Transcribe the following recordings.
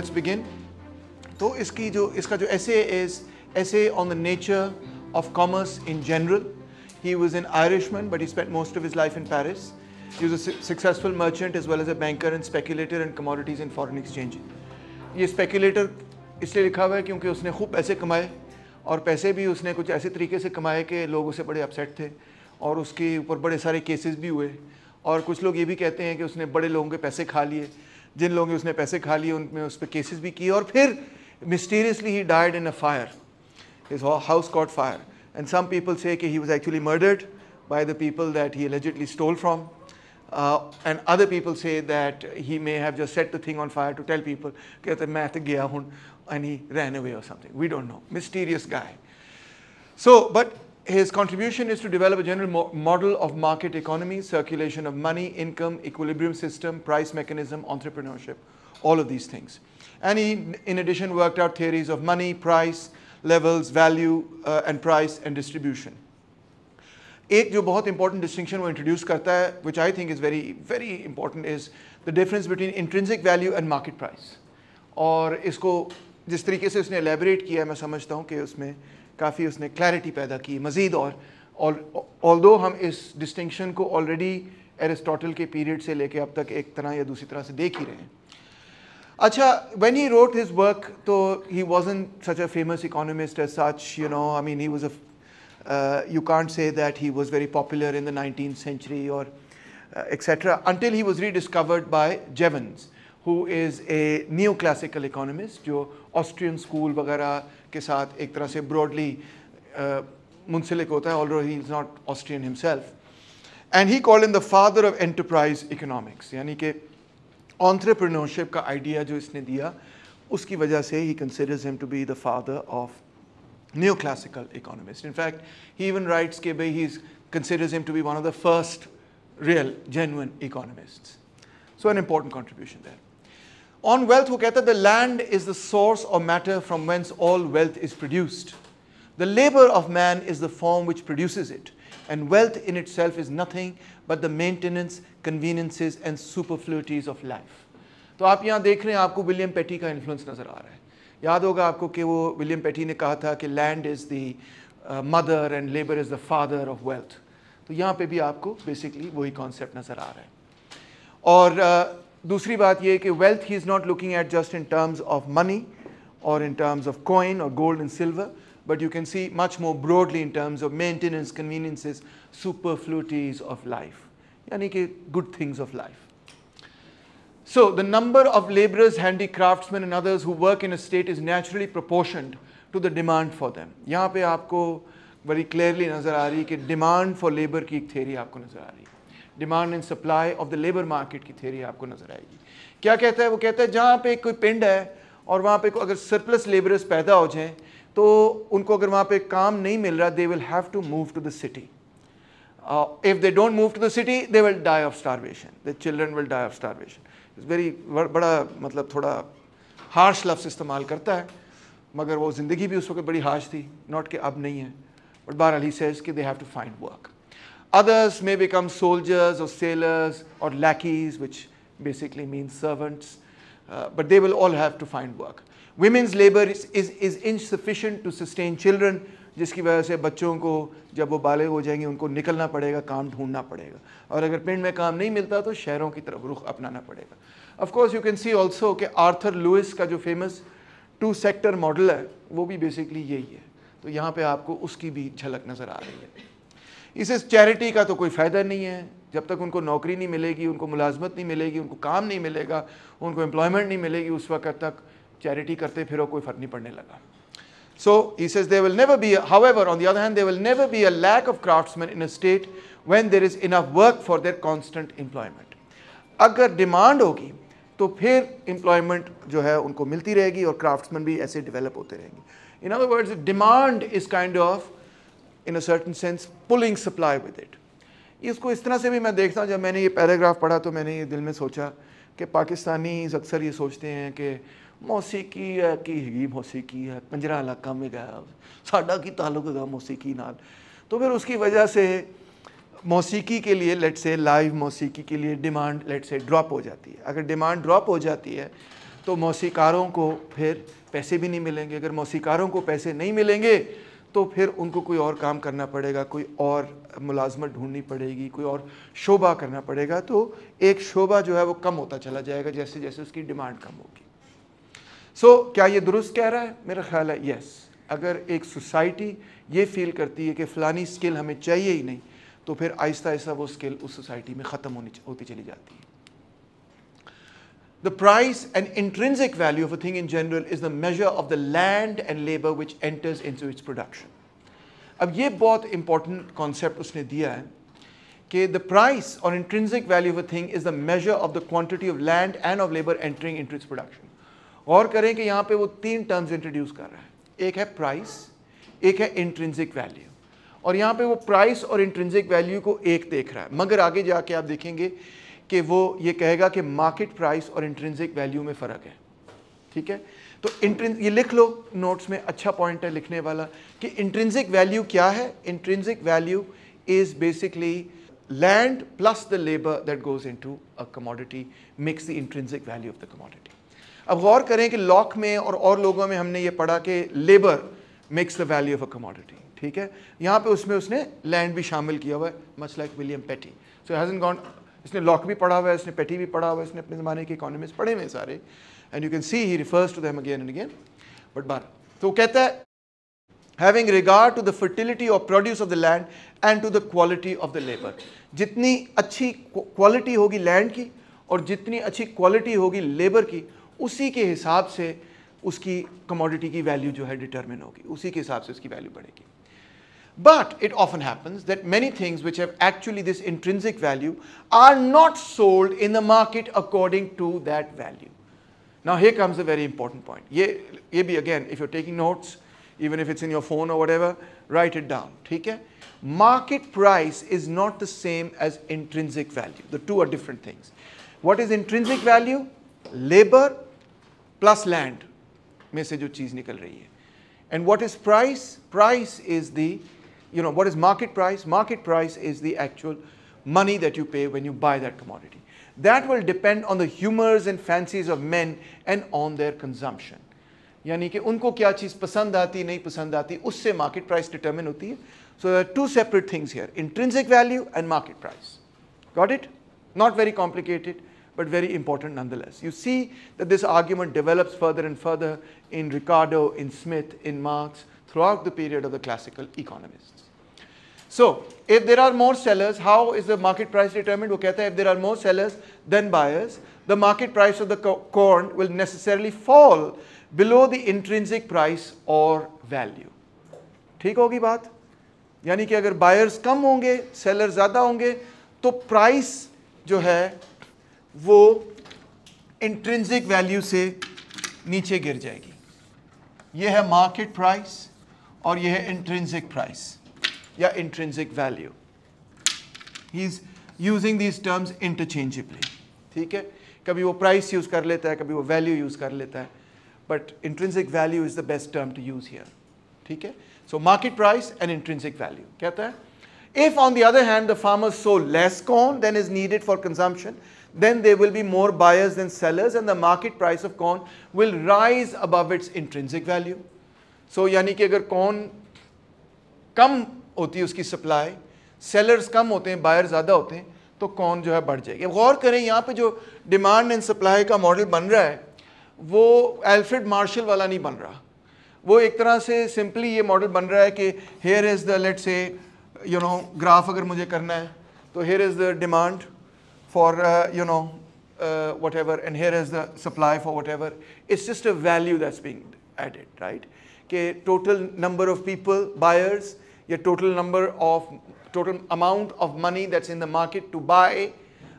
Let's begin तो इसकी जो इसका जो essay is essay on the nature of commerce in general he was in Irishman but he spent most of his life in Paris he was a successful merchant as well as a banker and speculator and commodities in foreign exchange ये speculator इसलिए लिखा हुआ है क्योंकि उसने खूब पैसे कमाए और पैसे भी उसने कुछ ऐसे तरीके से कमाए कि लोग उसे बड़े अपसेट थे और उसके ऊपर बड़े सारे केसेस भी हुए और कुछ लोग ये भी कहते हैं कि उसने बड़े लोगों के पैसे खा लिए जिन लोगों ने उसने पैसे खा लिए उनमें उस पर केसेस भी किए और फिर mysteriously he died in a fire his house caught fire and some people say कि he was actually murdered by the people that he illicitly stole from and other people say that he may have just set the thing on fire to tell people कहते मैं तो गया हूँ and he रहने वे और something we don't know mysterious guy so but his contribution is to develop a general mo model of market economy, circulation of money, income, equilibrium system, price mechanism, entrepreneurship, all of these things. And he, in addition, worked out theories of money, price, levels, value, uh, and price and distribution. Eight, जो बहुत important distinction वो introduce करता which I think is very very important, is the difference between intrinsic value and market price. और isko, जिस तरीके से उसने elaborate किया है, मैं समझता हूँ कि काफ़ी उसने क्लैरिटी पैदा की मज़ीद और ऑल दो हम इस डिस्टिंक्शन को ऑलरेडी एरिस्टोटल के पीरियड से लेके अब तक एक तरह या दूसरी तरह से देख ही रहे हैं अच्छा when he wrote his work तो he was in such a famous economist as such you know I mean he was a you can't say that he was very popular in the nineteen century और etcetera until he was rediscovered by Jevons who is a new classical economist जो Austrian school वगैरह के साथ एक तरह से broadly uh, मुंसलिक होता है all he is not Austrian himself and he call in the father of enterprise economics यानी कि ऑन्ट्रप्रनोरशिप का आइडिया जो इसने दिया उसकी वजह से ही considers him to be the father of new classical economist in fact he even writes के भाई he considers him to be one of the first real genuine economist so an important contribution that On wealth वो कहता the land is the source or matter from whence all wealth is produced. The labor of man is the form which produces it. And wealth in itself is nothing but the maintenance, conveniences and superfluities of life. So, आप यहाँ देख रहे हैं आपको William पेटी का influence नज़र आ रहा है याद होगा आपको कि वो विलियम पेटी ने कहा था कि land is the mother and labour is the father of wealth तो दूसरी बात यह कि wealth he is not looking at just in terms of money और इन टर्म्स ऑफ कॉइन और gold and silver but you can see much more broadly in terms of maintenance conveniences superfluities of life यानी कि good things of life so the number of labourers handy craftsman and others who work in state is naturally proportion to the demand for them यहाँ पे आपको very clearly नजर आ रही है कि डिमांड फॉर लेबर की एक थेरी आपको नजर आ रही है demand and supply of the labour market की थेरी आपको नजर आएगी क्या कहता है वो कहता है जहाँ पे कोई पिंड है और वहाँ पे अगर सरप्लस लेबरर्स पैदा हो जाएं तो उनको अगर वहाँ पे काम नहीं मिल रहा they will have to move to the city if they don't move to the city they will die of starvation the children will die of starvation it's very बड़ा मतलब थोड़ा हार्श लफ्स इस्तेमाल करता है मगर वो ज़िंदगी भी उस वक्त बड़ी हार्श थी नॉट कि अब नहीं है बट बहरहाल अली सेज कि they have to find work Others may become soldiers or sailors or lackeys, which basically means servants, uh, but they will all have to find work. Women's labor is, is, is insufficient to sustain children, जिसकी वजह से बच्चों को जब वो बाले हो जाएंगे उनको निकलना पड़ेगा काम ढूंढना पड़ेगा और अगर पिंड में काम नहीं मिलता तो शहरों की तरफ रुख अपनाना पड़ेगा of course you can see also कि आर्थर लुइस का जो फेमस टू सेक्टर मॉडल है वो भी बेसिकली यही है तो यहाँ पे आपको उसकी भी झलक नज़र आ रही है इसे चैरिटी का तो कोई फ़ायदा नहीं है जब तक उनको नौकरी नहीं मिलेगी उनको मुलाजमत नहीं मिलेगी उनको काम नहीं मिलेगा उनको एम्प्लॉयमेंट नहीं मिलेगी उस वक्त तक चैरिटी करते फिर कोई फ़र्क नहीं पड़ने लगा so he says they will never be however on the hand they will never be a lack of craftsmen in a state when there is enough work for their constant employment अगर demand होगी तो फिर employment जो है उनको मिलती रहेगी और क्राफ्ट्समैन भी ऐसे डिवेलप होते रहेंगे in other words demand is kind of in a certain sense pulling supply with it इसको इस तरह से भी मैं देखता हूँ जब मैंने ये पैराग्राफ पढ़ा तो मैंने ये दिल में सोचा कि पाकिस्तानी अक्सर ये सोचते हैं कि मौसीकी है कि ही मौसीकी है पंजरा इलाका में गया साडा की ताल्लुक है मौसीकी नाल तो फिर उसकी वजह से मौसीकी के लिए लेट से लाइव मौसीकी के लिए डिमांड लेट से ड्रॉप हो जाती है अगर डिमांड ड्रॉप हो जाती है तो मौसीकारों को फिर पैसे भी नहीं मिलेंगे अगर मौसीकारों को पैसे नहीं मिलेंगे तो फिर उनको कोई और काम करना पड़ेगा कोई और मुलाजमत ढूंढनी पड़ेगी कोई और शोबा करना पड़ेगा तो एक शोबा जो है वो कम होता चला जाएगा जैसे जैसे उसकी डिमांड कम होगी सो so, क्या ये दुरुस्त कह रहा है मेरा ख्याल है यस अगर एक सोसाइटी ये फील करती है कि फ़लानी स्किल हमें चाहिए ही नहीं तो फिर आहिस्ता आहिस्ता वो स्किल उस सोसाइटी में ख़त्म होनी होती चली जाती है The price and intrinsic value of a thing in general is the measure of the land and labor which enters into its production. अब ये बहुत important concept उसने दिया है कि the price or intrinsic value of a thing is the measure of the quantity of land and of labor entering into its production. और करें कि यहाँ पे वो तीन terms introduce कर रहा है एक है price, एक है intrinsic value. और यहाँ पे वो price और intrinsic value को एक देख रहा है मगर आगे जाके आप देखेंगे कि वो ये कहेगा कि मार्केट प्राइस और इंट्रेंसिक वैल्यू में फ़र्क है ठीक है तो इंट्रें ये लिख लो नोट्स में अच्छा पॉइंट है लिखने वाला कि इंट्रेंसिक वैल्यू क्या है intrinsic value is basically plus the labour that goes into a commodity makes the intrinsic value of the commodity अब गौर करें कि लॉक में और और लोगों में हमने ये पढ़ा कि labour makes the value of a commodity ठीक है यहाँ पे उसमें उसने लैंड भी शामिल किया हुआ है मच लाइक विलियम पेटी सो हैजन गॉन इसने लॉक भी पढ़ा हुआ है इसने पेटी भी पढ़ा हुआ है इसने अपने ज़माने के इकोनॉमिक्स पढ़े हुए सारे and you can see he refers to them again and again but बार तो वो कहता है having regard to the fertility of produce of the land and to the quality of the labour जितनी अच्छी क्वालिटी होगी लैंड की और जितनी अच्छी क्वालिटी होगी लेबर की उसी के हिसाब से उसकी कमोडिटी की वैल्यू जो है डिटर्मिन होगी उसी के हिसाब से उसकी वैल्यू बढ़ेगी But it often happens that many things which have actually this intrinsic value are not sold in the market according to that value. Now here comes a very important point. Maybe again, if you're taking notes, even if it's in your phone or whatever, write it down. Okay? Market price is not the same as intrinsic value. The two are different things. What is intrinsic value? Labor plus land में से जो चीज़ निकल रही है. And what is price? Price is the you know, what is market price? Market price is the actual money that you pay when you buy that commodity. That will depend on the humors and fancies of men and on their consumption. यानी कि उनको क्या चीज़ पसंद आती नहीं पसंद आती उससे मार्केट प्राइस डिटर्मिन होती है are two separate things here: intrinsic value and market price. Got it? Not very complicated, but very important nonetheless. You see that this argument develops further and further in Ricardo, in Smith, in Marx, throughout the period of the classical economists. So if there are more sellers how is the market price determined वो कहता है if there are more sellers than buyers the market price of the corn will necessarily fall below the intrinsic price or value ठीक होगी बात यानी कि अगर buyers कम होंगे सेलर ज्यादा होंगे तो प्राइस जो है वो इंट्रेंसिक वैल्यू से नीचे गिर जाएगी यह है मार्केट प्राइस और यह है इंट्रेंसिक प्राइस या intrinsic value he is using these terms interchangeably ठीक है कभी वो प्राइस यूज़ कर लेता है कभी वो वैल्यू यूज़ कर लेता है but intrinsic value is the best term to use here ठीक है so market price and intrinsic value कहता है If, on the other hand, the farmers sow less corn than is needed for consumption, then there will be more buyers than sellers and the market price of corn will rise above its intrinsic value. So, यानी कि अगर corn कम होती है उसकी supply sellers कम होते हैं buyer ज़्यादा होते हैं तो कौन जो है बढ़ जाएगी गौर करें यहाँ पे जो डिमांड एंड सप्लाई का मॉडल बन रहा है वो एल्फ्रेड मार्शल वाला नहीं बन रहा वो एक तरह से सिंपली ये मॉडल बन रहा है कि here is the let's say you know graph अगर मुझे करना है तो here is the demand for you know whatever and here is the supply for whatever it's just a value that's being added right के total number of people buyers your total number of total amount of money that's in the market to buy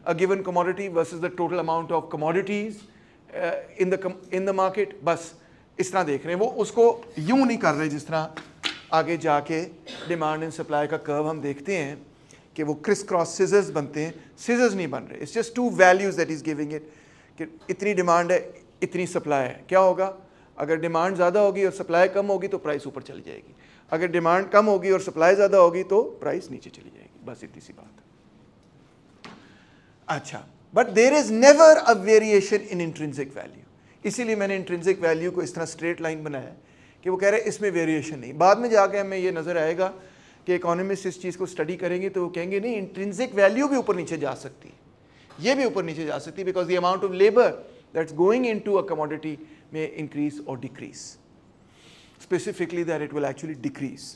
a given commodity versus the total amount of commodities uh, in the in the market बस इस तरह देख रहे हैं वो उसको यूं नहीं कर रहे जिस तरह आगे जाके डिमांड एंड सप्लाई का कर्व हम देखते हैं कि वो क्रिस क्रॉस सीजर्स बनते हैं सीजर्स नहीं बन रहे it's just two values that is giving it कि इतनी डिमांड है इतनी सप्लाई है क्या होगा अगर डिमांड ज़्यादा होगी और सप्लाई कम होगी तो प्राइस ऊपर चली जाएगी अगर डिमांड कम होगी और सप्लाई ज़्यादा होगी तो प्राइस नीचे चली जाएगी बस इतनी सी बात अच्छा but there is never a variation in intrinsic value इसीलिए मैंने इंट्रेंसिक वैल्यू को इस तरह स्ट्रेट लाइन बनाया कि वो कह रहे हैं इसमें वेरिएशन नहीं बाद में जाके हमें ये नज़र आएगा कि इकोनॉमिस्ट इस चीज़ को स्टडी करेंगे तो वो कहेंगे नहीं इंट्रेंसिक वैल्यू भी ऊपर नीचे जा सकती है ये भी ऊपर नीचे जा सकती है because the amount of labour that's going into a commodity में इंक्रीज और decrease specifically that it will actually decrease.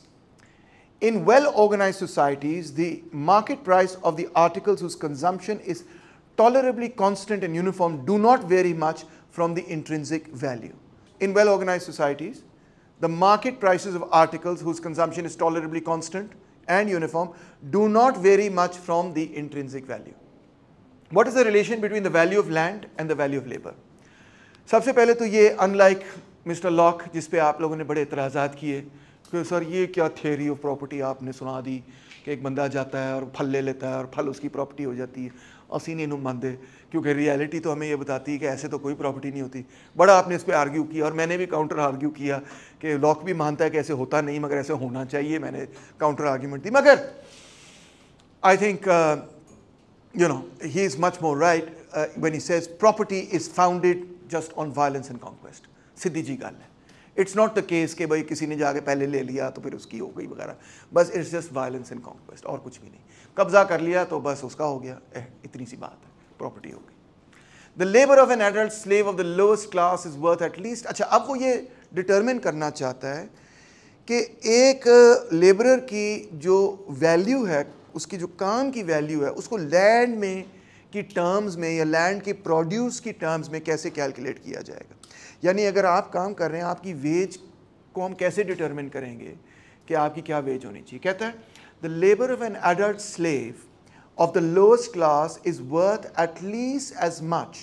In well-organized societies, the market price of the articles whose consumption is tolerably constant and uniform do not vary much from the intrinsic value. In well-organized societies, the market prices of articles whose consumption is tolerably constant and uniform do not vary much from the intrinsic value. What is the relation between the value of land and the value of labor? सबसे पहले तो ये mister lock जिस पे आप लोगों ने बड़े इतराज़ा किए कि सर ये क्या थियोरी ऑफ प्रॉपर्टी आपने सुना दी कि एक बंदा जाता है और फल ले लेता है और फल उसकी प्रॉपर्टी हो जाती है असी नहीं मानते क्योंकि रियलिटी तो हमें ये बताती है कि ऐसे तो कोई प्रॉपर्टी नहीं होती बड़ा आपने इस पर आर्ग्यू किया और मैंने भी काउंटर आर्ग्यू किया कि लॉक भी मानता है कि ऐसे होता नहीं मगर ऐसे होना चाहिए मैंने काउंटर आर्ग्यूमेंट दी मगर I think you know he is much more right when he says property is founded just on violence and conquest सीधी जी गल है इट्स नॉट द केस कि भाई किसी ने जाके पहले ले लिया तो फिर उसकी हो गई वगैरह बस it's just violence and conquest और कुछ भी नहीं कब्जा कर लिया तो बस उसका हो गया एह, इतनी सी बात है प्रॉपर्टी हो गई the labour of an adult slave of the lowest class is worth at least अच्छा अब वो ये डिटर्मिन करना चाहता है कि एक लेबरर uh, की जो वैल्यू है उसकी जो काम की वैल्यू है उसको लैंड में की टर्म्स में या लैंड के प्रोड्यूस की टर्म्स में कैसे कैलकुलेट किया जाएगा यानी अगर आप काम कर रहे हैं आपकी वेज को हम कैसे डिटरमिन करेंगे कि आपकी क्या वेज होनी चाहिए कहता है the labour of an adult slave of the lowest class is worth at least as much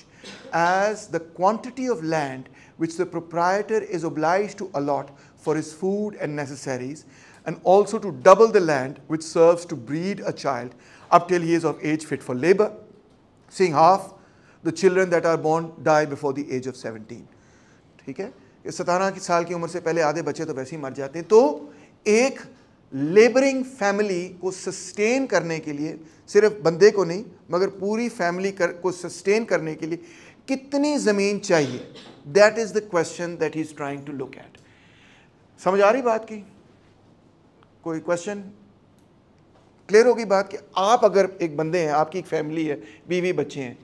as the quantity of land which the proprietor is obliged to allot for his food and necessaries, and also to double the land which serves to breed a child up till he is of age fit for labor, seeing half the children that are born die before the age of 17. ठीक है कि सतारह साल की उम्र से पहले आधे बच्चे तो वैसे ही मर जाते हैं तो एक लेबरिंग फैमिली को सस्टेन करने के लिए सिर्फ बंदे को नहीं मगर पूरी फैमिली कर, को सस्टेन करने के लिए कितनी ज़मीन चाहिए that is the question that he is trying to look at समझ आ रही बात की कोई क्वेश्चन क्लियर होगी बात कि आप अगर एक बंदे हैं आपकी एक फैमिली है बीवी बच्चे हैं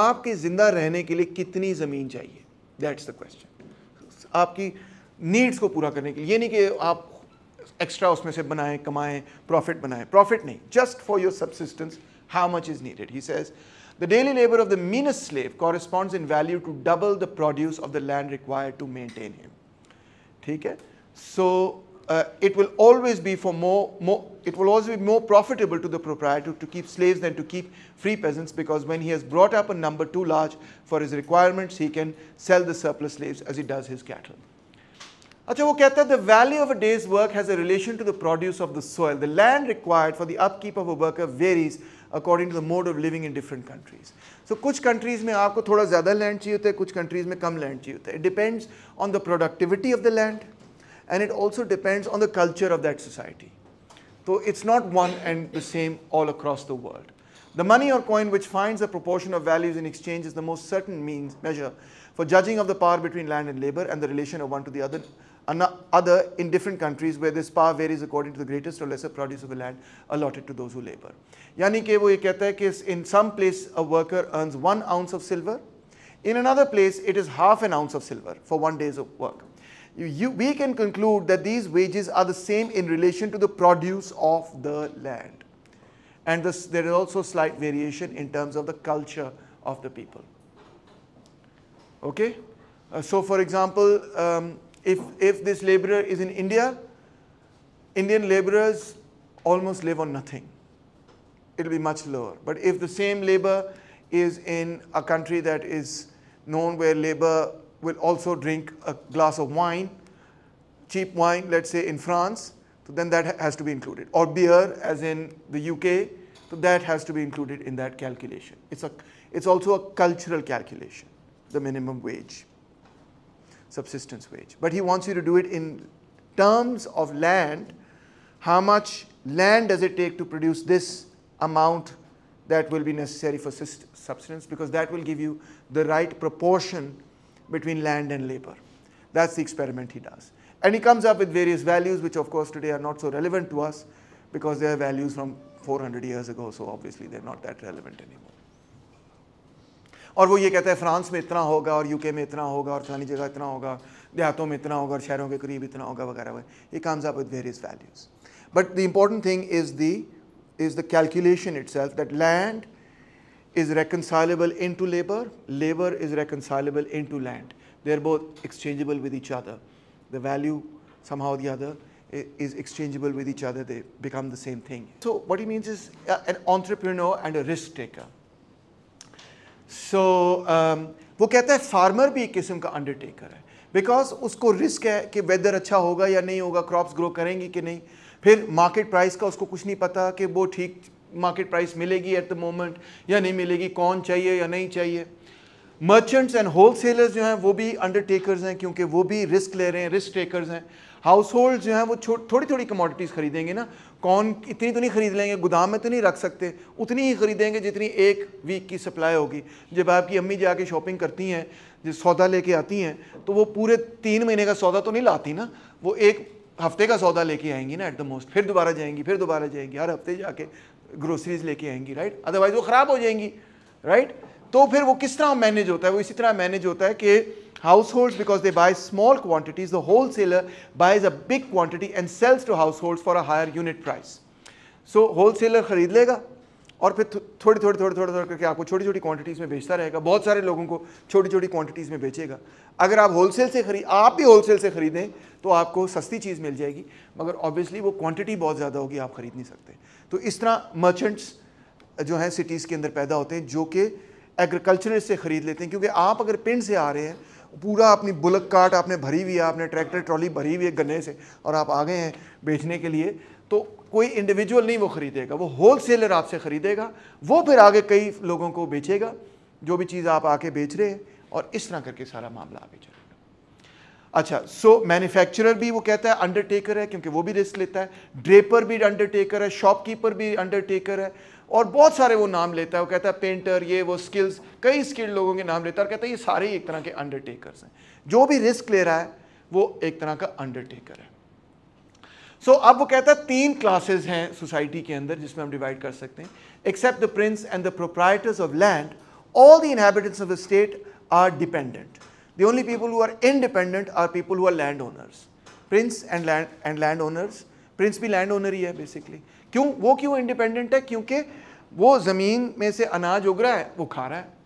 आपके ज़िंदा रहने के लिए कितनी ज़मीन चाहिए दैट्स द क्वेश्चन आपकी नीड्स को पूरा करने के लिए ये नहीं कि आप एक्स्ट्रा उसमें से बनाएं कमाएं प्रॉफिट बनाएं प्रॉफिट नहीं just for your subsistence how much is needed he says the daily labour of the meanest slave corresponds in value to double the produce of the land required to maintain him ठीक है सो so, uh, it will always be for more, more, it will always be more profitable to the proprietor to keep slaves than to keep free peasants because when he has brought up a number too large for his requirements, he can sell the surplus slaves as he does his cattle. the value of a day's work has a relation to the produce of the soil. The land required for the upkeep of a worker varies to the mode of living in different countries. So, कुछ countries में आपको थोड़ा ज़्यादा land चाहिए होता है कुछ countries में कम land चाहिए होता It depends on the productivity of the land and it also depends on the culture of that society. So it's not one and the same all across the world. The money or coin which finds the proportion of values in exchange is the most certain means measure for judging of the power between land and labor and the relation of one to the other, other in different countries where this power varies according to the greatest or lesser produce of the land allotted to those who labor. यानी कि वो ये कहता है कि in some place a worker earns one ounce of silver, in another place it is half an ounce of silver for one day's of work you, we can conclude that these wages are the same in relation to the produce of the land. And this, there is also slight variation in terms of the culture of the people. Okay? Uh, so, for example, um, if, if this laborer is in India, Indian laborers almost live on nothing. It will be much lower. But if the same labor is in a country that is known where labor will also drink a glass of wine, cheap wine, let's say in France, so then that has to be included. Or beer, as in the UK, so that has to be included in that calculation. It's, a, it's also a cultural calculation, the minimum wage, subsistence wage. But he wants you to do it in terms of land, how much land does it take to produce this amount that will be necessary for subsistence because that will give you the right proportion between land and labor. That's the experiment he does. And he comes up with various values which of course today are not so relevant to us because they are values from 400 years ago so obviously they're not that relevant anymore. और वो ये कहता है France में इतना the और UK में इतना होगा और फलानी जगह इतना होगा is reconcilable into labor, labor is reconcilable into land. They are both exchangeable with each other. The value somehow or the other is exchangeable with each other, they become the same thing. So what he means is an entrepreneur and a risk taker. So um, वो कहता है farmer भी एक किस्म का Undertaker है because उसको risk है कि वेदर अच्छा होगा या नहीं होगा क्रॉप्स ग्रो करेंगे कि नहीं फिर मार्केट प्राइस का उसको कुछ नहीं पता कि वो ठीक मार्केट प्राइस मिलेगी एट द मोमेंट या नहीं मिलेगी कौन चाहिए या नहीं चाहिए मर्चेंट्स एंड होल सेलर्स जो हैं वो भी अंडरटेकर्स हैं क्योंकि वो भी रिस्क ले रहे हैं रिस्क टेकर्स हैं हाउस होल्ड जो हैं वो थोड़ी थोड़ी कमोडिटीज़ खरीदेंगे ना कौन इतनी तो नहीं खरीद लेंगे गोदाम में तो नहीं रख सकते उतनी ही खरीदेंगे जितनी एक वीक की सप्लाई होगी जब आपकी अम्मी जाके शॉपिंग करती हैं जो सौदा लेके आती हैं तो वो पूरे तीन महीने का सौदा तो नहीं लाती ना वो एक हफ्ते का सौदा लेके आएंगी ना एट द मोस्ट फिर दोबारा जाएंगी फिर दोबारा जाएंगी हर हफ्ते जाके ग्रोसरीज लेके आएंगी राइट अदरवाइज वो ख़राब हो जाएंगी राइट तो फिर वो किस तरह मैनेज होता है वो इसी तरह मैनेज होता है कि household because they buy small quantities the wholesaler buys a big quantity and sells to household for a higher unit price so wholesaler खरीद लेगा और फिर थोड़ी थोड़ी थोड़ी थोड़ी थोड़ी करके आपको छोटी छोटी क्वांटिटीज़ में बेचता रहेगा बहुत सारे लोगों को छोटी छोटी क्वांटिटीज़ में बेचेगा अगर आप होलसेल से खरीद आप भी होलसेल से ख़रीदें तो आपको सस्ती चीज़ मिल जाएगी मगर ऑब्वियसली वो क्वांटिटी बहुत ज़्यादा होगी आप ख़रीद नहीं सकते तो इस तरह मर्चेंट्स जो हैं सिटीज़ के अंदर पैदा होते हैं जो कि एग्रीकल्चर से ख़रीद लेते हैं क्योंकि आप अगर पिंड से आ रहे हैं पूरा अपनी बुलक काट आपने भरी हुई है आपने ट्रैक्टर ट्रॉली भरी हुई है गन्ने से और आप आ गए हैं बेचने के लिए तो कोई इंडिविजुअल नहीं वो ख़रीदेगा वो होल सेलर आपसे ख़रीदेगा वो फिर आगे कई लोगों को बेचेगा जो भी चीज़ आप आके बेच रहे हैं और इस तरह करके सारा मामला आगे चलेगा अच्छा सो so, मैन्युफैक्चरर भी वो कहता है अंडरटेकर है क्योंकि वो भी रिस्क लेता है ड्रेपर भी अंडरटेकर है शॉपकीपर भी अंडरटेकर है और बहुत सारे वो नाम लेता है वो कहता है पेंटर ये वो स्किल्स कई स्किल्ड लोगों के नाम लेता है और कहता है ये सारे एक तरह के अंडरटेकर हैं जो भी रिस्क ले रहा है वो एक तरह का अंडरटेकर है सो so, अब वो कहता है तीन क्लासेस हैं सोसाइटी के अंदर जिसमें हम डिवाइड कर सकते हैं except the prince and the proprietors of land all the inhabitants of the state are dependent the only people who are independent are people who are land owners prince and land and land owners prince भी land owner ही है basically क्यों वो क्यों independent है क्योंकि वो ज़मीन में से अनाज उग रहा है वो खा रहा है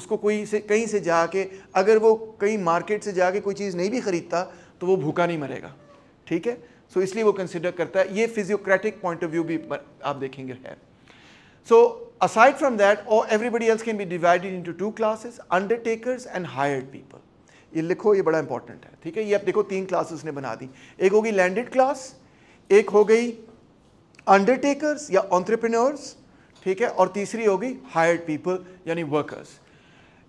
उसको कोई से कहीं से जाके अगर वो कहीं मार्केट से जाके कोई चीज़ नहीं भी ख़रीदता तो वो भूखा नहीं मरेगा ठीक है सो इसलिए वो कंसिडर करता है ये फिजियोक्रेटिक पॉइंट ऑफ व्यू भी आप देखेंगे है सो असाइड फ्रॉम दैट और everybody else can be divided into two classes undertakers and hired people ये लिखो ये बड़ा इंपॉर्टेंट है ठीक है ये आप देखो तीन क्लासेस ने बना दी एक होगी लैंडेड क्लास एक हो गई अंडरटेकर्स या ऑन्ट्रप्रनोर्स ठीक है और तीसरी होगी हायर्ड पीपल यानी workers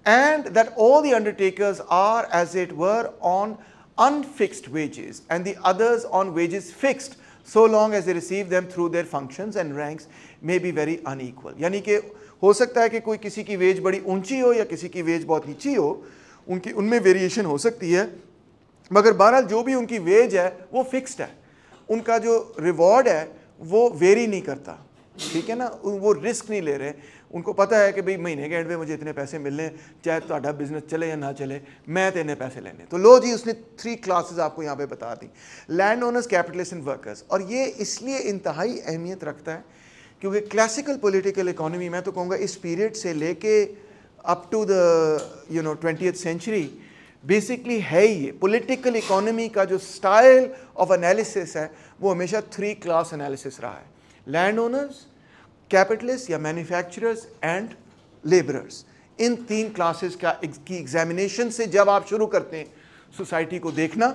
and that all the undertakers are as it were on unfixed wages and the others on wages fixed so long as they receive them through their functions and ranks may be very unequal यानी कि हो सकता है कि कोई किसी की veg बड़ी ऊंची हो या किसी की वेज बहुत नीची हो उनकी उनमें वेरिएशन हो सकती है मगर बहरहाल जो भी उनकी वेज है वो फिक्स्ड है उनका जो रिवॉर्ड है वो वेरी नहीं करता ठीक है ना वो रिस्क नहीं ले रहे उनको पता है कि भाई महीने के एंड में मुझे इतने पैसे मिलने चाहे तो बिजनेस चले या ना चले मैं तो इन्हें पैसे लेने तो लो जी उसने थ्री क्लासेस आपको यहाँ पे बता दी land owners capitalist and workers और ये इसलिए इंतहाई अहमियत रखता है क्योंकि क्लासिकल पोलिटिकल इकोनॉमी मैं तो कहूँगा इस पीरियड से लेके up to the you know twenty century basically है ही ये पोलिटिकल इकोनॉमी का जो स्टाइल ऑफ एनालिसिस है वो हमेशा थ्री क्लास एनालिसिस रहा है लैंड ओनर्स कैपिटलिस्ट या मैन्युफैक्चरर्स एंड लेबरर्स इन तीन क्लासेस का की एग्जामिनेशन से जब आप शुरू करते हैं सोसाइटी को देखना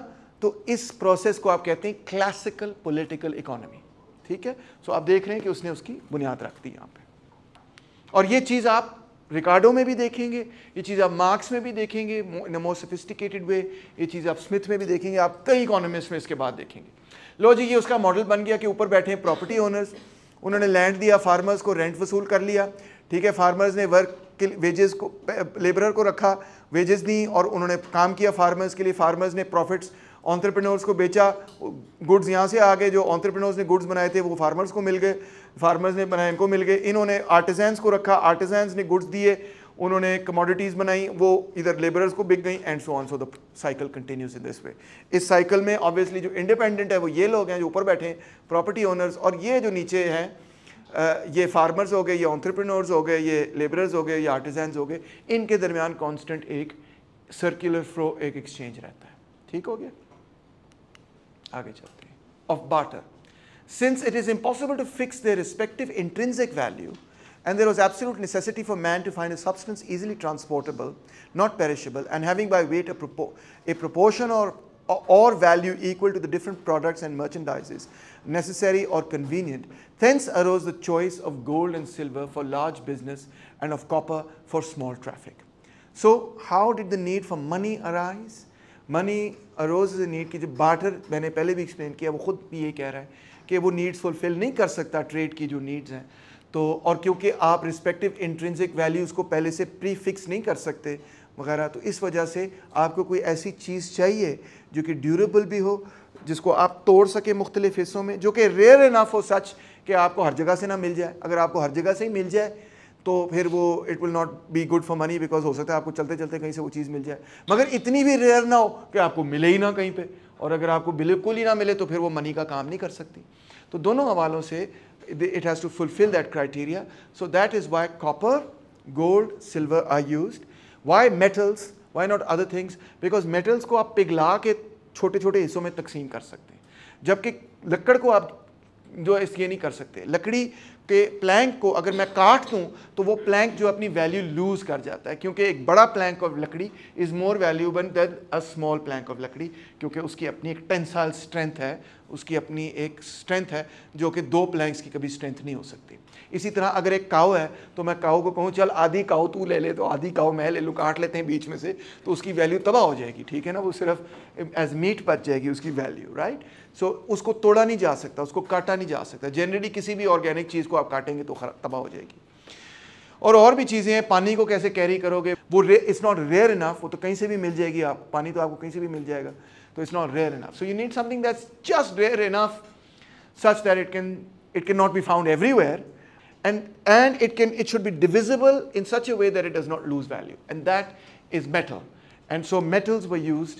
तो इस प्रोसेस को आप कहते हैं क्लासिकल पॉलिटिकल इकोनॉमी ठीक है सो so आप देख रहे हैं कि उसने उसकी बुनियाद रख दी यहाँ पे और ये चीज़ आप रिकार्डो में भी देखेंगे ये चीज़ आप मार्क्स में भी देखेंगे इन मोर सोफिस्टिकेटेड वे ये चीज़ आप स्मिथ में भी देखेंगे आप कई इकोनॉमिस्ट में इसके बाद देखेंगे लो जी ये उसका मॉडल बन गया कि ऊपर बैठे हैं प्रॉपर्टी ओनर्स उन्होंने लैंड दिया फार्मर्स को रेंट वसूल कर लिया ठीक है फार्मर्स ने वर्क के वेजेस को लेबरर को रखा वेजेस दी और उन्होंने काम किया फार्मर्स के लिए फार्मर्स ने प्रॉफिट्स ऑन्ट्रप्रनोर्स को बेचा गुड्स यहाँ से आ गए जो ऑन्ट्रप्रनोर्स ने गुड्स बनाए थे वो फार्मर्स को मिल गए फार्मर्स ने बनाए इनको मिल गए इन्होंने आर्टिजैंस को रखा आर्टिजैंस ने गुड्स दिए उन्होंने कमोडिटीज़ बनाई वो इधर लेबरर्स को बिक गई and so on so the cycle continues in this way इस साइकिल में ऑब्वियसली जो इंडिपेंडेंट है वो ये लोग हैं जो ऊपर बैठे हैं प्रॉपर्टी ओनर्स और ये जो नीचे हैं ये फार्मर्स हो गए ये ऑन्ट्रप्रनोर्स हो गए ये लेबरर्स हो गए ये आर्टिजेंस हो गए इनके दरमियान कॉन्स्टेंट एक सर्कुलर फ्रो एक एक्सचेंज रहता है ठीक हो गया आगे चलते हैं of barter since it is impossible to fix the respective intrinsic value and there was absolute necessity for man to find a substance easily transportable, not perishable, and having by weight a, propo a proportion or, or, value equal to the different products and merchandises, necessary or convenient. Thence arose the choice of gold and silver for large business and of copper for small traffic. So, how did the need for money arise? Money arose as a need कि barter मैंने पहले भी explain किया वो खुद भी ये कह रहा है कि वो needs fulfill नहीं कर सकता trade की जो हैं तो और क्योंकि आप रिस्पेक्टिव इंट्रेंसिक वैल्यूज़ को पहले से प्री फिक्स नहीं कर सकते वगैरह तो इस वजह से आपको कोई ऐसी चीज़ चाहिए जो कि ड्यूरेबल भी हो जिसको आप तोड़ सकें मुख्तलिफ हिस्सों में जो कि रेयर इनाफ हो सच कि आपको हर जगह से ना मिल जाए अगर आपको हर जगह से ही मिल जाए तो फिर वो it will not be good for money because हो सकता है आपको चलते चलते कहीं से वो चीज़ मिल जाए मगर इतनी भी रेयर ना हो कि आपको मिले ही ना कहीं पे और अगर आपको बिल्कुल ही ना मिले तो फिर वो मनी का काम नहीं कर सकती तो दोनों हवालों से it has to fulfill that criteria. So that is why copper, gold, silver are used. Why metals? Why not other things? Because metals को आप पिघला के छोटे छोटे हिस्सों में तकसीम कर सकते हैं जबकि लकड़ को आप जो इसलिए नहीं कर सकते लकड़ी पे प्लैंक को अगर मैं काट दूँ तो वो प्लैंक जो अपनी वैल्यू लूज़ कर जाता है क्योंकि एक बड़ा प्लैंक ऑफ लकड़ी is more valuable than a small plank of लकड़ी क्योंकि उसकी अपनी एक टेंसाइल स्ट्रेंथ है उसकी अपनी एक स्ट्रेंथ है जो कि दो प्लैंक्स की कभी स्ट्रेंथ नहीं हो सकती इसी तरह अगर एक काओ है तो मैं काओ को कहूँ चल आधी काओ तू ले ले तो आधी काओ मैं ले लूँ काट लेते हैं बीच में से तो उसकी वैल्यू तबाह हो जाएगी ठीक है ना वो सिर्फ एज मीट बच जाएगी उसकी वैल्यू राइट सो so, उसको तोड़ा नहीं जा सकता उसको काटा नहीं जा सकता जनरली किसी भी ऑर्गेनिक चीज़ को आप काटेंगे तो तबाह हो जाएगी और और भी चीज़ें हैं पानी को कैसे कैरी करोगे वो इट्स नॉट रेयर इनफ वो तो कहीं से भी मिल जाएगी आप पानी तो आपको कहीं से भी मिल जाएगा तो it's not rare enough so you need something that's just rare enough such that it can it can not be found everywhere and and it can it should be divisible in such a way that it does not lose value and that is metal and so metals we use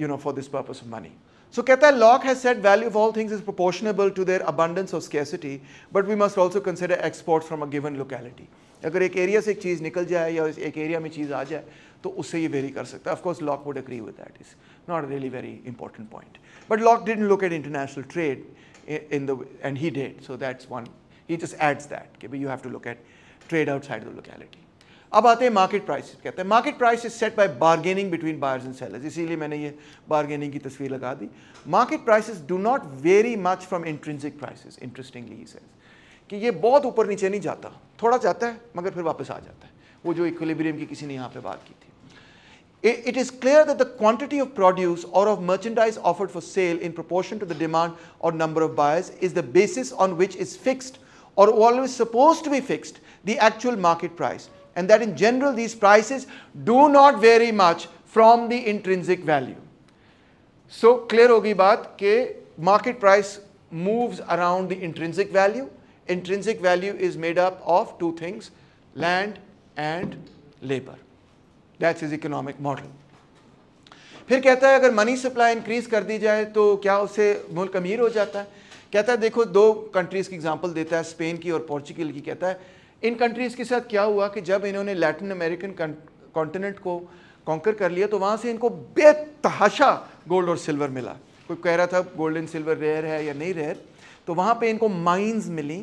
you know for this purpose of money So Keta Locke has said value of all things is proportionable to their abundance or scarcity, but we must also consider exports from a given locality. If one area se ek cheez nikal jaye ya is ek area mein cheez aa jaye to usse ye vary kar Of course Locke would agree with that. It's not a really very important point. But Locke didn't look at international trade and he did. So that's one he just adds that. Okay, but you have to look at trade outside the locality. अब आते हैं market price कहते हैं market price is set by bargaining between buyers and sellers इसीलिए मैंने ये bargaining की तस्वीर लगा दी market prices do not vary much from intrinsic prices interestingly he says कि ये बहुत ऊपर नीचे नहीं जाता थोड़ा जाता है मगर फिर वापस आ जाता है वो जो इक्विलिब्रियम की किसी ने यहाँ पर बात की थी it is clear that the quantity of produce or of merchandise offered for sale in proportion to the demand or number of buyers is the basis on which is fixed or always suppose to be fixed the actual market price and that in general these prices do not vary much from the intrinsic value. So clear होगी baat ke market price moves around the intrinsic value. Intrinsic value is made up of two things, land and labor. That's his economic model. फिर कहता है अगर money supply increase कर दी जाए तो क्या उसे मुल्क अमीर हो जाता है कहता है देखो दो कंट्रीज़ की एग्जांपल देता है स्पेन की और पोर्चुगल की कहता है इन कंट्रीज़ के साथ क्या हुआ कि जब इन्होंने लैटिन अमेरिकन कॉन्टिनेंट को कॉन्कर कर लिया तो वहां से इनको बेतहाशा गोल्ड और सिल्वर मिला कोई कह रहा था गोल्ड एंड सिल्वर रेयर है या नहीं रेयर तो वहां पे इनको माइंस मिली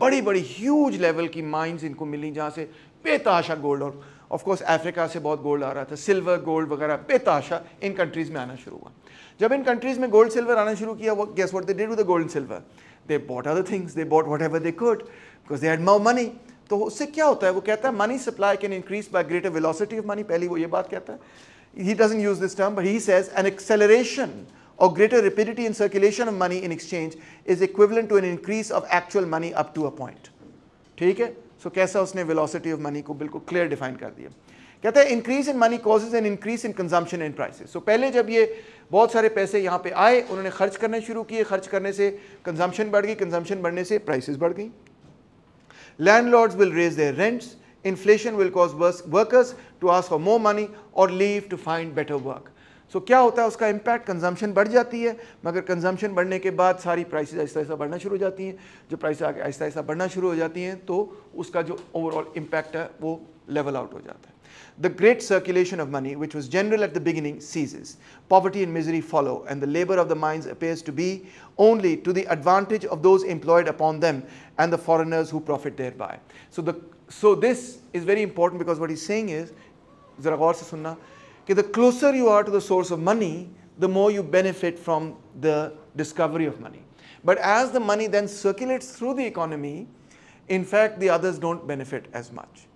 बड़ी बड़ी ह्यूज लेवल की माइंस इनको मिली जहाँ से बेतहाशा गोल्ड और ऑफ कोर्स अफ्रीका से बहुत गोल्ड आ रहा था सिल्वर गोल्ड वगैरह बेताशा इन कंट्रीज़ में आना शुरू हुआ जब इन कंट्रीज़ में गोल्ड सिल्वर आना शुरू किया वो guess what they did with the gold silver they bought other things they bought whatever they could because they had more money तो उससे क्या होता है वो कहता है money supply can increase by greater velocity of money पहली वो ये बात कहता है he doesn't use this term but he says an acceleration और greater rapidity in circulation of money in exchange is equivalent to an increase of actual money up to a point ठीक है सो so, कैसा उसने velocity of money को बिल्कुल clear define कर दिया कहते हैं increase in money causes an increase in consumption and prices so पहले जब ये बहुत सारे पैसे यहाँ पे आए उन्होंने खर्च करने शुरू किए खर्च करने से कंजम्पशन बढ़ गई कंजम्पशन बढ़ने से प्राइसेस बढ़ गई Landlords will raise their rents, inflation will cause workers to ask for more money or leave to find better work. So so, क्या होता है उसका इम्पैक्ट कंजम्पशन बढ़ जाती है मगर कंजम्पशन बढ़ने के बाद सारी प्राइसेस आहिस्ता आहिस्ता बढ़ना शुरू हो जाती हैं जो प्राइस आहिस्ता आहिस्ता बढ़ना शुरू हो जाती हैं तो उसका जो ओवरऑल इम्पैक्ट है वो लेवल आउट हो जाता है The great circulation of money, which was general at the beginning, ceases. Poverty and misery follow, and the labor of the mines appears to be only to the advantage of those employed upon them and the foreigners who profit thereby. So, the, so this is very important because what he's saying is, the closer you are to the source of money, the more you benefit from the discovery of money. But as the money then circulates through the economy, in fact, the others don't benefit as much.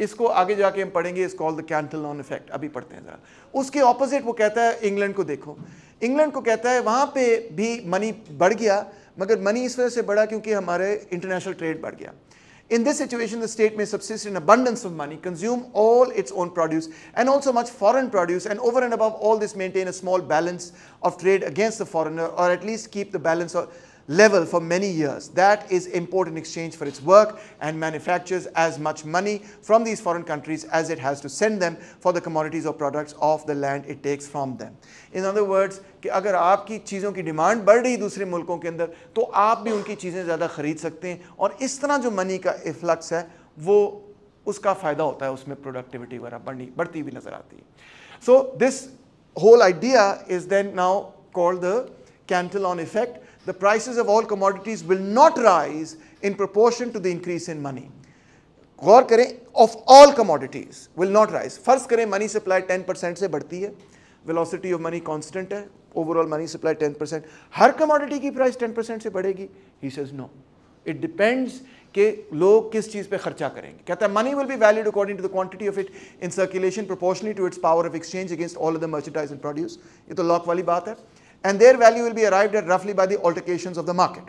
इसको आगे जाके हम पढ़ेंगे is called the Cantillon effect अभी पढ़ते हैं जरा उसके ऑपोजिट वो कहता है इंग्लैंड को देखो इंग्लैंड को कहता है वहाँ पे भी मनी बढ़ गया मगर मनी इस वजह से बढ़ा क्योंकि हमारे इंटरनेशनल ट्रेड बढ़ गया in this situation the state may subsist in abundance of money consume all its own produce and also much foreign produce and over and above all this maintain a small balance of trade against the foreigner or at least keep the balance of level for many years. That is important exchange for its work and manufactures as much money from these foreign countries as it has to send them for the commodities or products of the land it takes from them. In other words, if your आपकी चीज़ों is demand बढ़ रही दूसरे मुल्कों के अंदर तो buy भी उनकी चीज़ें ज़्यादा ख़रीद सकते हैं और इस तरह जो मनी का इफ्लक्स है वो उसका फ़ायदा होता है उसमें प्रोडक्टिविटी वगैरह the prices of all commodities will not rise in proportion to the increase in money. Gaur of all commodities will not rise. First, करें money supply 10% से बढ़ती है velocity of money constant है overall money supply 10%. हर commodity की price 10% से बढ़ेगी He says no. It depends कि लोग किस चीज़ पे खर्चा करेंगे कहता money will be valued according to the quantity of it in circulation proportionally to its power of exchange against all of the merchandise and produce. ये तो lock वाली बात and their value will be arrived at roughly by the altercations of the market.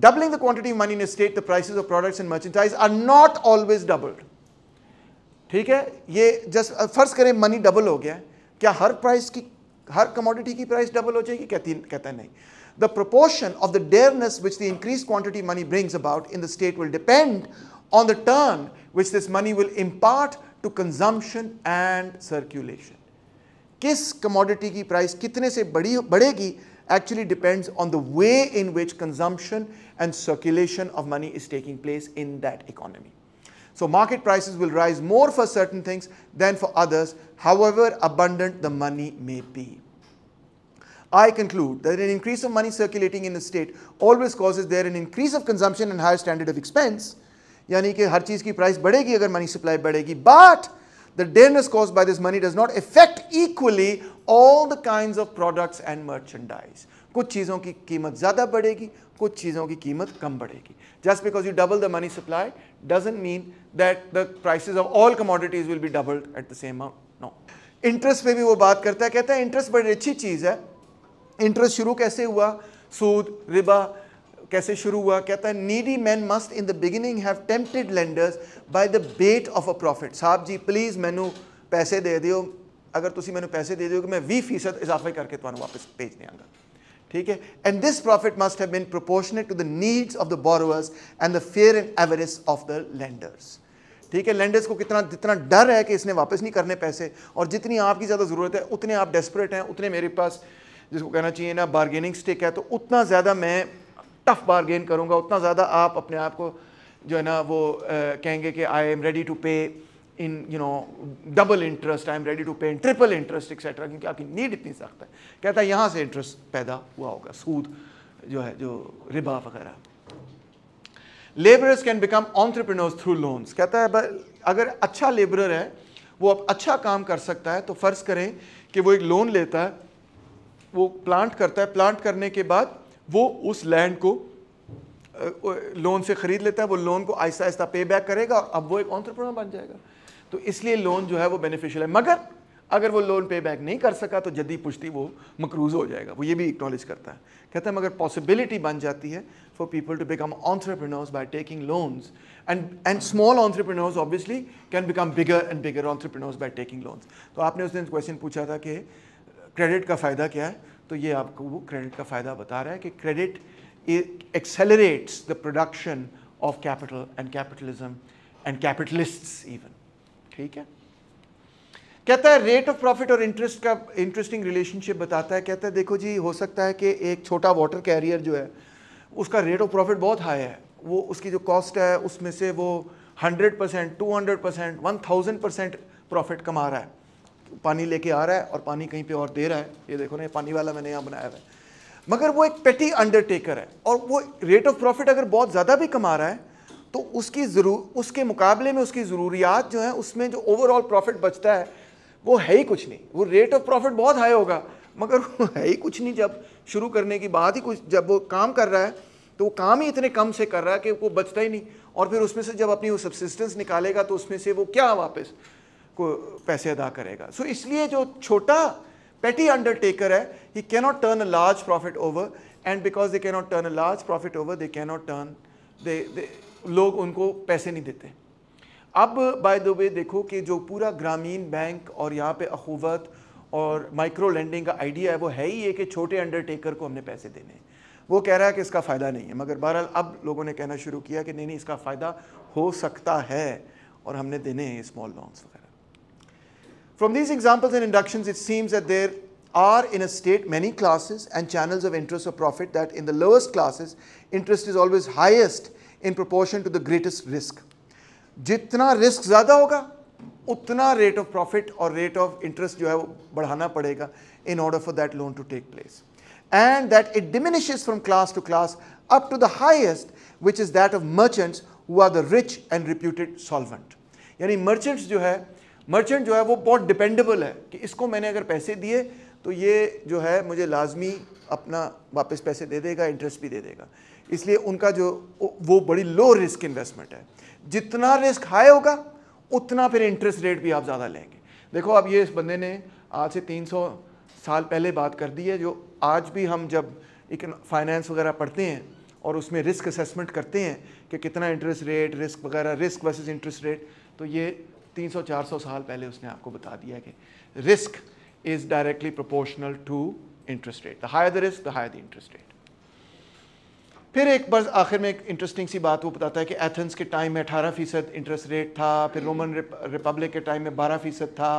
Doubling the quantity of money in a state, the prices of products and merchandise are not always doubled. ठीक है ये first, फर्ज करें money double हो गया क्या हर price की हर कमोडिटी की प्राइस डबल हो जाएगी कहती कहता नहीं The proportion of the dearness which the increase quantity money brings about in the state will depend on the turn which this money will impart to consumption and circulation. किस commodity की price कितने से बड़ी बढ़ेगी actually depends on the way in which consumption and circulation of money is taking place in that economy. So market prices will rise more for certain things than for others, however abundant the money may be. I conclude that an increase of money circulating in a state always causes there an increase of consumption and higher standard of expense, यानी कि हर चीज़ की price बढ़ेगी अगर money supply बढ़ेगी but the dearness caused by this money does not affect equally all the kinds of products and merchandise. कुछ चीज़ों की कीमत ज़्यादा बढ़ेगी कुछ चीज़ों की कीमत कम बढ़ेगी just because you double the money supply doesn't mean that the prices of all commodities will be doubled at the same amount no interest पे भी वो बात करता है कहता है इंटरेस्ट बड़ी अच्छी चीज़ है इंटरेस्ट शुरू कैसे हुआ सूद रिबा कैसे शुरू हुआ कहता है needy man must in the beginning have tempted lenders by the bait of a profit साहब जी प्लीज़ मैं पैसे दे दियो अगर पैसे दे ਪੈਸੇ कि मैं भी फीसद इजाफे करके ਤੁਹਾਨੂੰ वापस भेज देंगे ठीक है and this profit must have been proportionate to the needs of the borrowers and the fear and avarice of the lenders ठीक है लेंडर्स को कितना जितना डर है कि इसने वापस नहीं करने पैसे और जितनी आपकी ज़्यादा ज़रूरत है उतने आप डेस्परेट हैं उतने मेरे पास जिसको कहना चाहिए ना बार्गेनिंग स्टिक है तो उतना ज़्यादा मैं टफ बारगेन करूँगा उतना ज़्यादा आप अपने आप को जो है ना वो आ, कहेंगे कि आई am ready to pay in you know double interest I am ready to pay in triple interest etcetera क्योंकि आपकी नीड इतनी सख्त है कहता है यहाँ से इंटरेस्ट पैदा हुआ होगा सूद जो है जो रिबा वगैरह labourers can become entrepreneurs through loans कहता है अगर अच्छा लेबरर है वो अब अच्छा काम कर सकता है तो फ़र्ज़ करें कि वो एक लोन लेता है वो प्लांट करता है प्लांट करने के बाद वो उस लैंड को लोन से ख़रीद लेता है वो लोन को आहिस्ता आहिस्ता पे बैक करेगा और अब वो एक ऑन्ट्रप्रोनर बन जाएगा तो इसलिए लोन जो है वो बेनिफिशियल है मगर अगर वो लोन पे बैक नहीं कर सका तो जदी पुश्ती वो मकरूज हो जाएगा वो ये भी इक्नॉलेज करता है कहता है मगर पॉसिबिलिटी बन जाती है for people to become entrepreneurs by taking loans and and small entrepreneurs obviously can become bigger and bigger entrepreneurs by taking loans तो आपने उस दिन क्वेश्चन पूछा था कि क्रेडिट का फ़ायदा क्या है तो ये आपको वो क्रेडिट का फ़ायदा बता रहा है कि credit accelerates the production of capital and capitalism and capitalist even ठीक है कहता है रेट ऑफ प्रॉफिट और इंटरेस्ट का इंटरेस्टिंग रिलेशनशिप बताता है कहता है देखो जी हो सकता है कि एक छोटा वाटर कैरियर जो है उसका रेट ऑफ प्रॉफिट बहुत हाई है वो उसकी जो कॉस्ट है उसमें से वो hundred percent two hundred percent one thousand percent profit कमा रहा है पानी लेके आ रहा है और पानी कहीं पे और दे रहा है ये देखो ना ये पानी वाला मैंने यहाँ बनाया हुआ है मगर वो एक पेटी अंडरटेकर है और वो रेट ऑफ प्रॉफिट अगर बहुत ज़्यादा भी कमा रहा है तो उसकी ज़रूर उसके मुकाबले में उसकी ज़रूरियात जो है उसमें जो ओवरऑल प्रॉफिट बचता है वो है ही कुछ नहीं वो रेट ऑफ प्रॉफिट बहुत हाई होगा मगर वो है ही कुछ नहीं जब शुरू करने की बात ही कुछ जब वो काम कर रहा है तो वो काम ही इतने कम से कर रहा है कि वो बचता ही नहीं और फिर उसमें से जब अपनी वो सब्सिस्टेंस निकालेगा तो उसमें से वो क्या वापस को पैसे अदा करेगा सो so, इसलिए जो छोटा पेटी है he can not turn a large profit over and because they can not turn a large profit over they can not turn they लोग उनको पैसे नहीं देते अब बाय द वे देखो कि जो पूरा ग्रामीण बैंक और यहाँ पे अखूवत और माइक्रो लैंडिंग का आइडिया है वो है ही ये कि छोटे अंडरटेकर को हमने पैसे देने वो कह रहा है कि इसका फ़ायदा नहीं है मगर बहरहाल अब लोगों ने कहना शुरू किया कि नहीं नहीं इसका फ़ायदा हो सकता है और हमने देने हैं small loans From these examples and inductions, it seems that there are in a state many classes and channels of interest or profit that in the lowest classes, interest is always highest in proportion to the greatest risk. Jitna risk zada hoga, utna rate of profit or rate of interest you have badhana padega in order for that loan to take place, and that it diminishes from class to class up to the highest which is that of merchants who are the rich and reputed solvent. Yani merchants jo hai. Merchant जो है वो बहुत dependable है कि इसको मैंने अगर पैसे दिए तो ये जो है मुझे लाजमी अपना वापस पैसे दे देगा इंटरेस्ट भी दे देगा इसलिए उनका जो वो बड़ी लो रिस्क इन्वेस्टमेंट है जितना रिस्क हाई होगा उतना फिर इंटरेस्ट रेट भी आप ज़्यादा लेंगे देखो अब ये इस बंदे ने आज से 300 साल पहले बात कर दी है जो आज भी हम जब फाइनेंस वगैरह पढ़ते हैं और उसमें रिस्क असेसमेंट करते हैं कि कितना इंटरेस्ट रेट रिस्क वगैरह रिस्क वर्सेस इंटरेस्ट रेट तो ये 300-400 साल पहले उसने आपको बता दिया कि risk is directly proportional to interest rate the higher the risk the higher the interest rate फिर एक बार आखिर में एक इंटरेस्टिंग सी बात वो बताता है कि एथेंस के टाइम में अठारह फीसद इंटरेस्ट रेट था फिर रोमन रिपब्लिक के टाइम में बारह फीसद था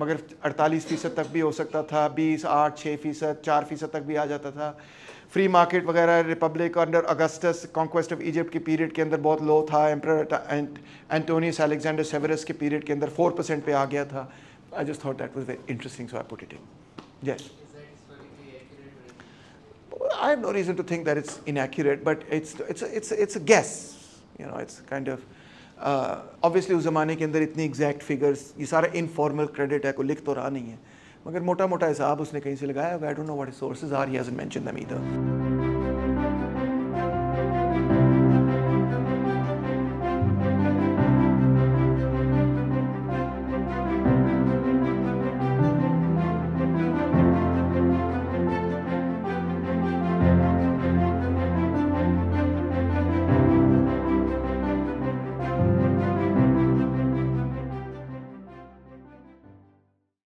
मगर 48 फीसद तक भी हो सकता था 20, 8, 6 फीसद चार फीसद तक भी आ जाता था फ्री मार्केट वगैरह republic under Augustus conquest of Egypt के पीरियड के अंदर बहुत लो था एम्पर एंटोनियस एलेक्जेंडर सेवरस के पीरियड के अंदर फोर परसेंट पे आ गया था I just thought that was very interesting so I put it in yes I have no reason to think that it's inaccurate, but it's it's it's it's a guess. You know, it's kind of uh, obviously उस ज़माने के अंदर इतनी exact figures ये सारा informal credit है को लिख तो रहा नहीं है मगर मोटा मोटा हिसाब उसने कहीं से लगाया I don't know what sources are he hasn't mentioned them either